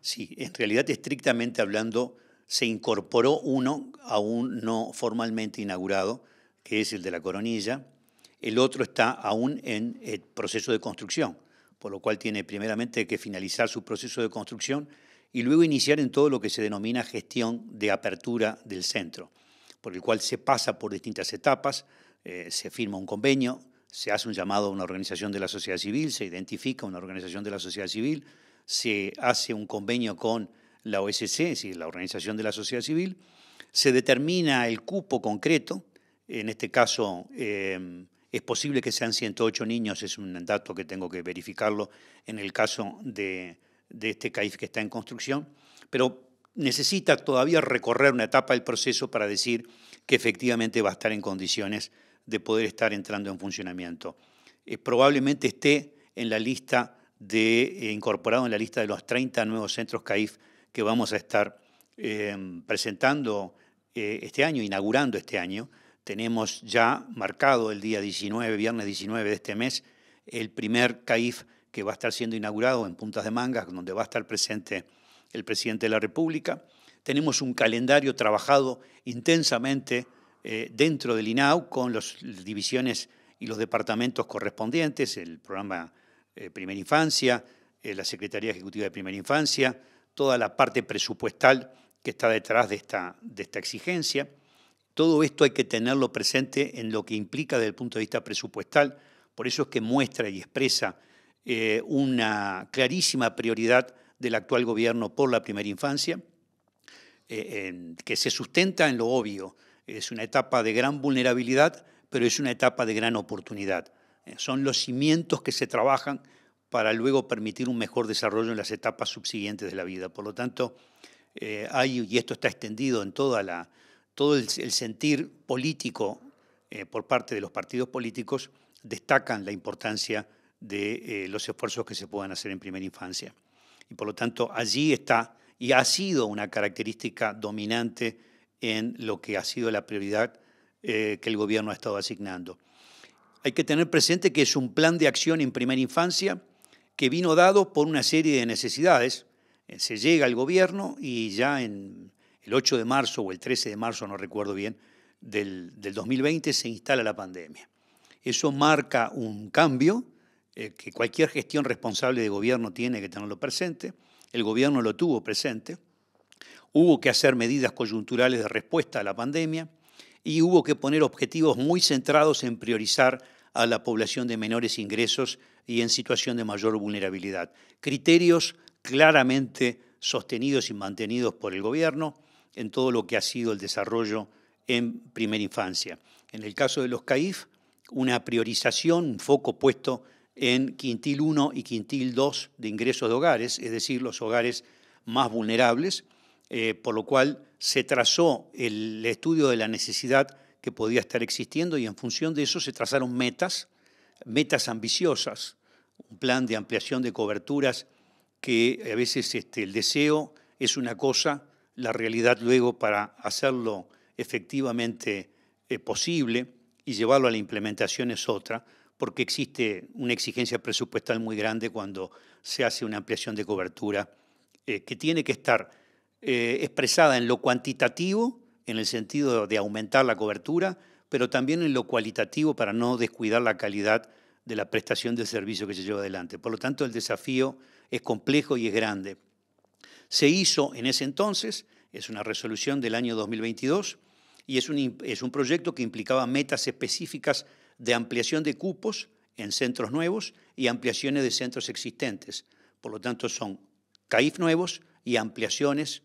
Sí, en realidad estrictamente hablando, se incorporó uno aún no formalmente inaugurado, que es el de la coronilla. El otro está aún en el proceso de construcción, por lo cual tiene primeramente que finalizar su proceso de construcción y luego iniciar en todo lo que se denomina gestión de apertura del centro, por el cual se pasa por distintas etapas, eh, se firma un convenio, se hace un llamado a una organización de la sociedad civil, se identifica una organización de la sociedad civil, se hace un convenio con la OSC, es decir, la Organización de la Sociedad Civil, se determina el cupo concreto, en este caso em, es posible que sean 108 niños, es un dato que tengo que verificarlo en el caso de, este CAIF que está en construcción, pero necesita todavía recorrer una etapa del proceso para decir que efectivamente va a estar en condiciones de poder estar entrando en funcionamiento. Eh, probablemente esté en la lista de, eh, incorporado en la lista de los 30 nuevos centros CAIF que vamos a estar em, presentando eh, este año, inaugurando este año. Tenemos ya marcado el día 19, viernes 19 de este mes, el primer CAIF que va a estar siendo inaugurado en Puntas de Mangas, donde va a estar presente el presidente de la República. Tenemos un calendario trabajado intensamente eh, dentro del INAU con las divisiones y los departamentos correspondientes, el programa eh, primera infancia, eh, la Secretaría Ejecutiva de Primera Infancia, toda la parte presupuestal que está detrás de esta, exigencia. Todo esto hay que tenerlo presente en lo que implica desde el punto de vista presupuestal, por eso es que muestra y expresa eh, una clarísima prioridad del actual gobierno por la primera infancia, que se sustenta en lo obvio. Es una etapa de gran vulnerabilidad, pero es una etapa de gran oportunidad. Eh, son los cimientos que se trabajan para luego permitir un mejor desarrollo en las etapas subsiguientes de la vida. Por lo tanto, eh, hay, y esto está extendido en toda la, todo el, sentir político eh, por parte de los partidos políticos, destacan la importancia de los esfuerzos que se puedan hacer en primera infancia. Y por lo tanto, allí está y ha sido una característica dominante en lo que ha sido la prioridad que el gobierno ha estado asignando. Hay que tener presente que es un plan de acción en primera infancia que vino dado por una serie de necesidades. Eh, se llega al gobierno y ya en el 8 de marzo o el 13 de marzo, no recuerdo bien, del, 2020 se instala la pandemia. Eso marca un cambio eh, que cualquier gestión responsable de gobierno tiene que tenerlo presente. El gobierno lo tuvo presente. Hubo que hacer medidas coyunturales de respuesta a la pandemia y hubo que poner objetivos muy centrados en priorizar a la población de menores ingresos y en situación de mayor vulnerabilidad. Criterios claramente sostenidos y mantenidos por el gobierno en todo lo que ha sido el desarrollo en primera infancia. En el caso de los CAIF, una priorización, un foco puesto en quintil 1 y quintil 2 de ingresos de hogares, es decir, los hogares más vulnerables, eh, por lo cual se trazó el estudio de la necesidad que podía estar existiendo y en función de eso se trazaron metas, metas ambiciosas, un plan de ampliación de coberturas que a veces este, el deseo es una cosa, la realidad luego para hacerlo efectivamente eh, posible y llevarlo a la implementación es otra, porque existe una exigencia presupuestal muy grande cuando se hace una ampliación de cobertura eh, que tiene que estar eh, expresada en lo cuantitativo, en el sentido de aumentar la cobertura, pero también en lo cualitativo para no descuidar la calidad de la prestación de servicio que se lleva adelante. Por lo tanto, el desafío es complejo y es grande. Se hizo en ese entonces, es una resolución del año 2022, y es un, es un proyecto que implicaba metas específicas de ampliación de cupos en centros nuevos y ampliaciones de centros existentes. Por lo tanto, son CAIF nuevos y ampliaciones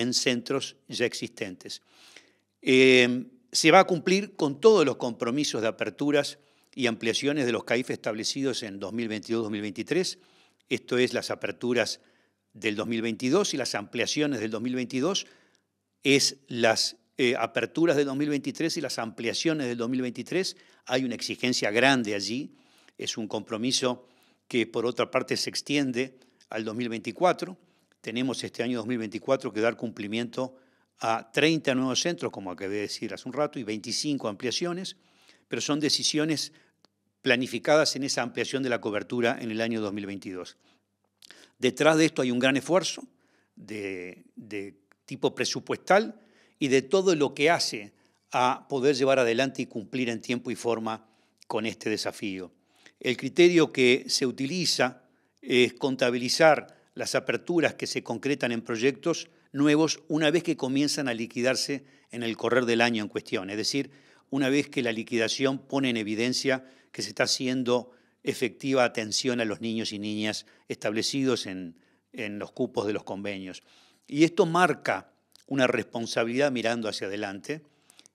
en centros ya existentes. Em, se va a cumplir con todos los compromisos de aperturas y ampliaciones de los CAIF establecidos en 2022-2023. Esto es las aperturas del 2022 y las ampliaciones del 2022. Es las eh, aperturas del 2023 y las ampliaciones del 2023. Hay una exigencia grande allí. Es un compromiso que por otra parte se extiende al 2024 tenemos este año 2024 que dar cumplimiento a 30 nuevos centros, como acabé de decir hace un rato, y 25 ampliaciones, pero son decisiones planificadas en esa ampliación de la cobertura en el año 2022. Detrás de esto hay un gran esfuerzo de, tipo presupuestal y de todo lo que hace a poder llevar adelante y cumplir en tiempo y forma con este desafío. El criterio que se utiliza es contabilizar las aperturas que se concretan en proyectos nuevos una vez que comienzan a liquidarse en el correr del año en cuestión, es decir, una vez que la liquidación pone en evidencia que se está haciendo efectiva atención a los niños y niñas establecidos en, los cupos de los convenios. Y esto marca una responsabilidad mirando hacia adelante.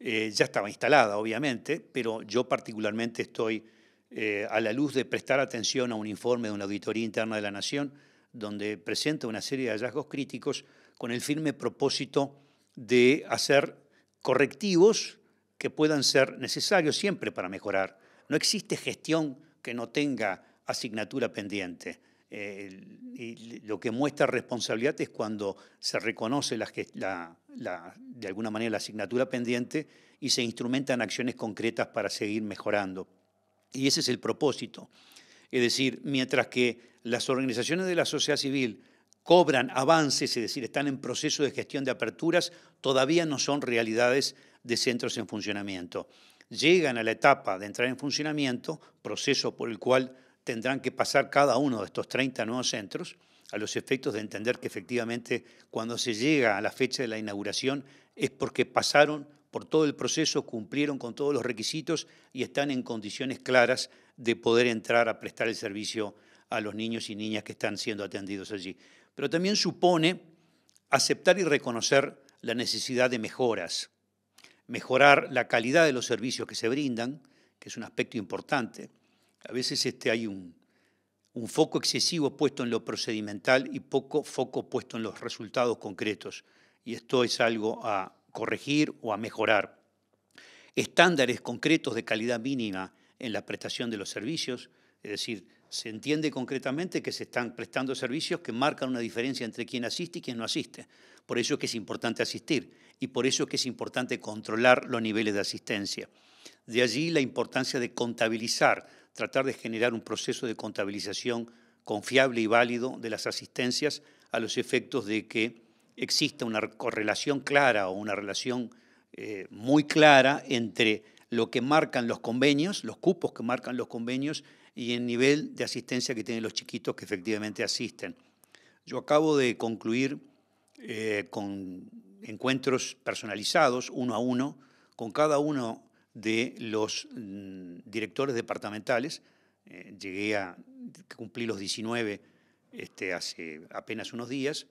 Eh, ya estaba instalada, obviamente, pero yo particularmente estoy eh, a la luz de prestar atención a un informe de una auditoría interna de la Nación donde presenta una serie de hallazgos críticos con el firme propósito de hacer correctivos que puedan ser necesarios siempre para mejorar. No existe gestión que no tenga asignatura pendiente. Eh, y lo que muestra responsabilidad es cuando se reconoce de alguna manera la asignatura pendiente y se instrumentan acciones concretas para seguir mejorando. Y ese es el propósito. Es decir, mientras que las organizaciones de la sociedad civil cobran avances, es decir, están en proceso de gestión de aperturas, todavía no son realidades de centros en funcionamiento. Llegan a la etapa de entrar en funcionamiento, proceso por el cual tendrán que pasar cada uno de estos 30 nuevos centros, a los efectos de entender que efectivamente cuando se llega a la fecha de la inauguración es porque pasaron por todo el proceso, cumplieron con todos los requisitos y están en condiciones claras de poder entrar a prestar el servicio a los niños y niñas que están siendo atendidos allí. Pero también supone aceptar y reconocer la necesidad de mejoras, mejorar la calidad de los servicios que se brindan, que es un aspecto importante. A veces este, hay un, un foco excesivo puesto en lo procedimental y poco foco puesto en los resultados concretos. Y esto es algo a corregir o a mejorar. Estándares concretos de calidad mínima en la prestación de los servicios, es decir, se entiende concretamente que se están prestando servicios que marcan una diferencia entre quien asiste y quien no asiste. Por eso es que es importante asistir y por eso es que es importante controlar los niveles de asistencia. De allí la importancia de contabilizar, tratar de generar un proceso de contabilización confiable y válido de las asistencias a los efectos de que exista una correlación clara o una relación eh, muy clara entre lo que marcan los convenios, los cupos que marcan los convenios y el nivel de asistencia que tienen los chiquitos que efectivamente asisten. Yo acabo de concluir eh, con encuentros personalizados, uno a uno, con cada uno de los mm, directores departamentales. Eh, llegué a cumplir los 19 este, hace apenas unos días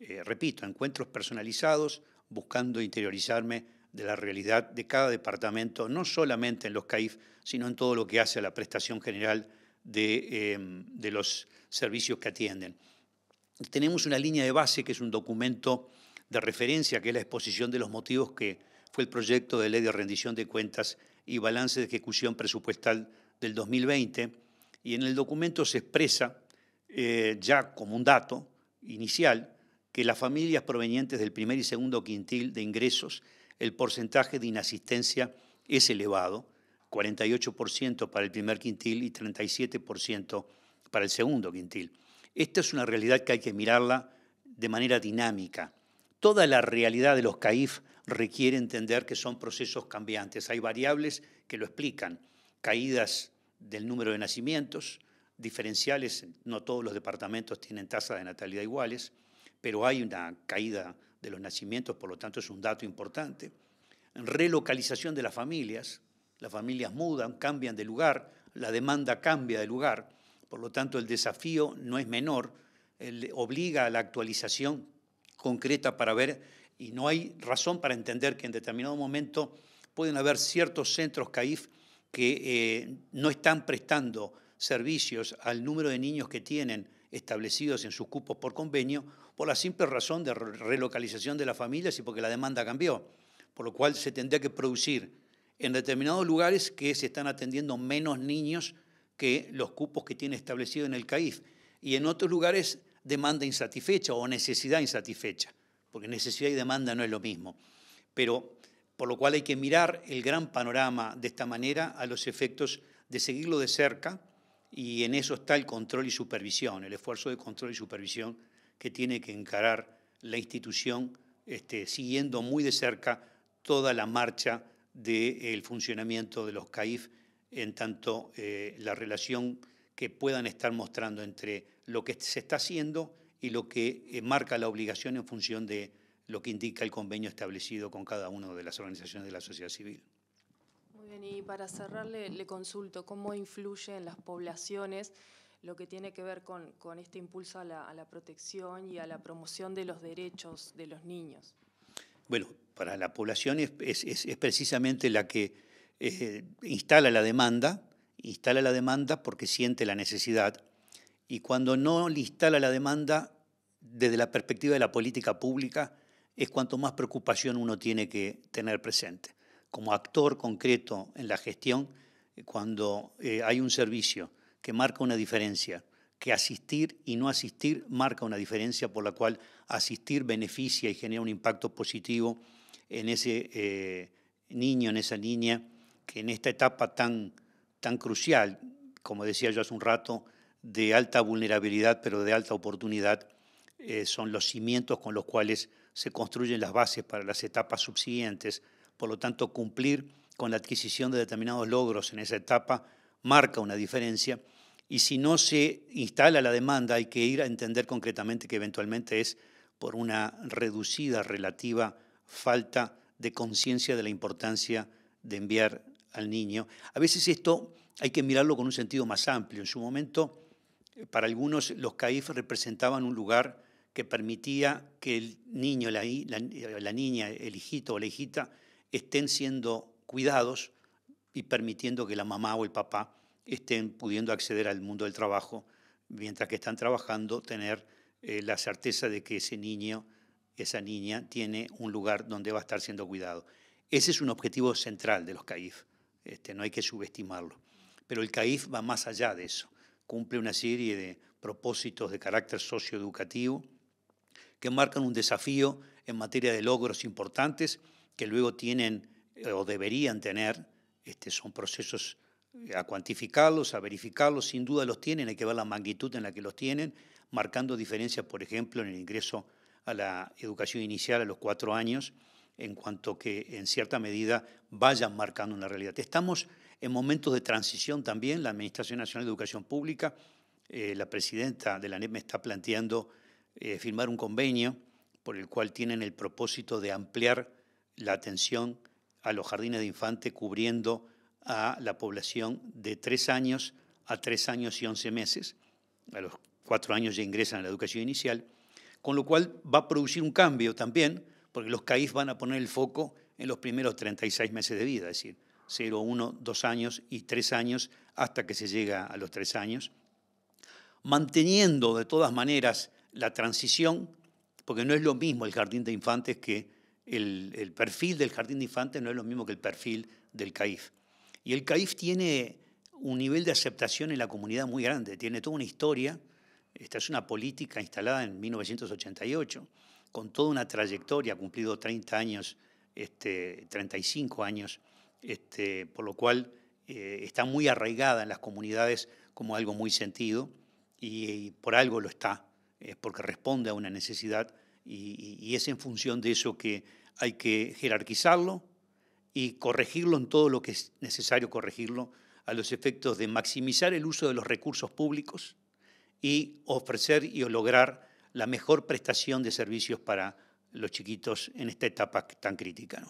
eh, repito, encuentros personalizados buscando interiorizarme de la realidad de cada departamento, no solamente en los CAIF, sino en todo lo que hace a la prestación general eh, de, los servicios que atienden. Tenemos una línea de base que es un documento de referencia, que es la exposición de los motivos que fue el proyecto de ley de rendición de cuentas y balance de ejecución presupuestal del 2020, y en el documento se expresa eh, ya como un dato inicial que las familias provenientes del primer y segundo quintil de ingresos, el porcentaje de inasistencia es elevado, 48% para el primer quintil y 37% para el segundo quintil. Esta es una realidad que hay que mirarla de manera dinámica. Toda la realidad de los CAIF requiere entender que son procesos cambiantes. Hay variables que lo explican. Caídas del número de nacimientos, diferenciales, no todos los departamentos tienen tasas de natalidad iguales, pero hay una caída de los nacimientos, por lo tanto es un dato importante. Relocalización de las familias, las familias mudan, cambian de lugar, la demanda cambia de lugar, por lo tanto el desafío no es menor, obliga a la actualización concreta para ver, y no hay razón para entender que en determinado momento pueden haber ciertos centros CAIF que eh, no están prestando servicios al número de niños que tienen establecidos en sus cupos por convenio por la simple razón de relocalización de las familias y porque la demanda cambió, por lo cual se tendría que producir en determinados lugares que se están atendiendo menos niños que los cupos que tiene establecido en el CAIF y en otros lugares demanda insatisfecha o necesidad insatisfecha, porque necesidad y demanda no es lo mismo. Pero por lo cual hay que mirar el gran panorama de esta manera a los efectos de seguirlo de cerca y en eso está el control y supervisión, el esfuerzo de control y supervisión que tiene que encarar la institución este, siguiendo muy de cerca toda la marcha del funcionamiento de los CAIF en tanto eh, la relación que puedan estar mostrando entre lo que se está haciendo y lo que eh, marca la obligación en función de lo que indica el convenio establecido con cada una de las organizaciones de la sociedad civil y para cerrarle, le consulto, ¿cómo influye en las poblaciones lo que tiene que ver con, este impulso a la, protección y a la promoción de los derechos de los niños? Bueno, para la población es, precisamente la que eh, instala la demanda, instala la demanda porque siente la necesidad, y cuando no le instala la demanda desde la perspectiva de la política pública, es cuanto más preocupación uno tiene que tener presente como actor concreto en la gestión eh, cuando eh, hay un servicio que marca una diferencia, que asistir y no asistir marca una diferencia por la cual asistir beneficia y genera un impacto positivo en ese eh, niño, en esa niña, que en esta etapa tan, crucial, como decía yo hace un rato, de alta vulnerabilidad pero de alta oportunidad, son los cimientos con los cuales se construyen las bases para las etapas subsiguientes por lo tanto, cumplir con la adquisición de determinados logros en esa etapa marca una diferencia y si no se instala la demanda hay que ir a entender concretamente que eventualmente es por una reducida relativa falta de conciencia de la importancia de enviar al niño. A veces esto hay que mirarlo con un sentido más amplio. En su momento, para algunos, los CAIF representaban un lugar que permitía que el niño, la, la niña, el hijito o la hijita estén siendo cuidados y permitiendo que la mamá o el papá estén pudiendo acceder al mundo del trabajo, mientras que están trabajando, tener eh, la certeza de que ese niño, esa niña, tiene un lugar donde va a estar siendo cuidado. Ese es un objetivo central de los CAIF, este, no hay que subestimarlo. Pero el CAIF va más allá de eso, cumple una serie de propósitos de carácter socioeducativo que marcan un desafío en materia de logros importantes que luego tienen eh, o deberían tener, este, son procesos eh, a cuantificarlos, a verificarlos, sin duda los tienen, hay que ver la magnitud en la que los tienen, marcando diferencias, por ejemplo, en el ingreso a la educación inicial a los cuatro años, en cuanto que en cierta medida vayan marcando una realidad. Estamos en momentos de transición también, la Administración Nacional de Educación Pública, eh, la presidenta de la nep me está planteando firmar un convenio por el cual tienen el propósito de ampliar la atención a los jardines de infantes cubriendo a la población de tres años a tres años y once meses. A los cuatro años ya ingresan a la educación inicial, con lo cual va a producir un cambio también, porque los CAIF van a poner el foco en los primeros 36 meses de vida, es decir, 0, 1, 2 años y 3 años hasta que se llega a los 3 años, manteniendo de todas maneras la transición, porque no es lo mismo el jardín de infantes que el, perfil del jardín de infantes no es lo mismo que el perfil del CAIF. Y el CAIF tiene un nivel de aceptación en la comunidad muy grande, tiene toda una historia, esta es una política instalada en 1988, con toda una trayectoria, ha cumplido 30 años, este, 35 años, este, por lo cual eh, está muy arraigada en las comunidades como algo muy sentido y, y por algo lo está, es porque responde a una necesidad y, es en función de eso que hay que jerarquizarlo y corregirlo en todo lo que es necesario corregirlo a los efectos de maximizar el uso de los recursos públicos y ofrecer y lograr la mejor prestación de servicios para los chiquitos en esta etapa tan crítica.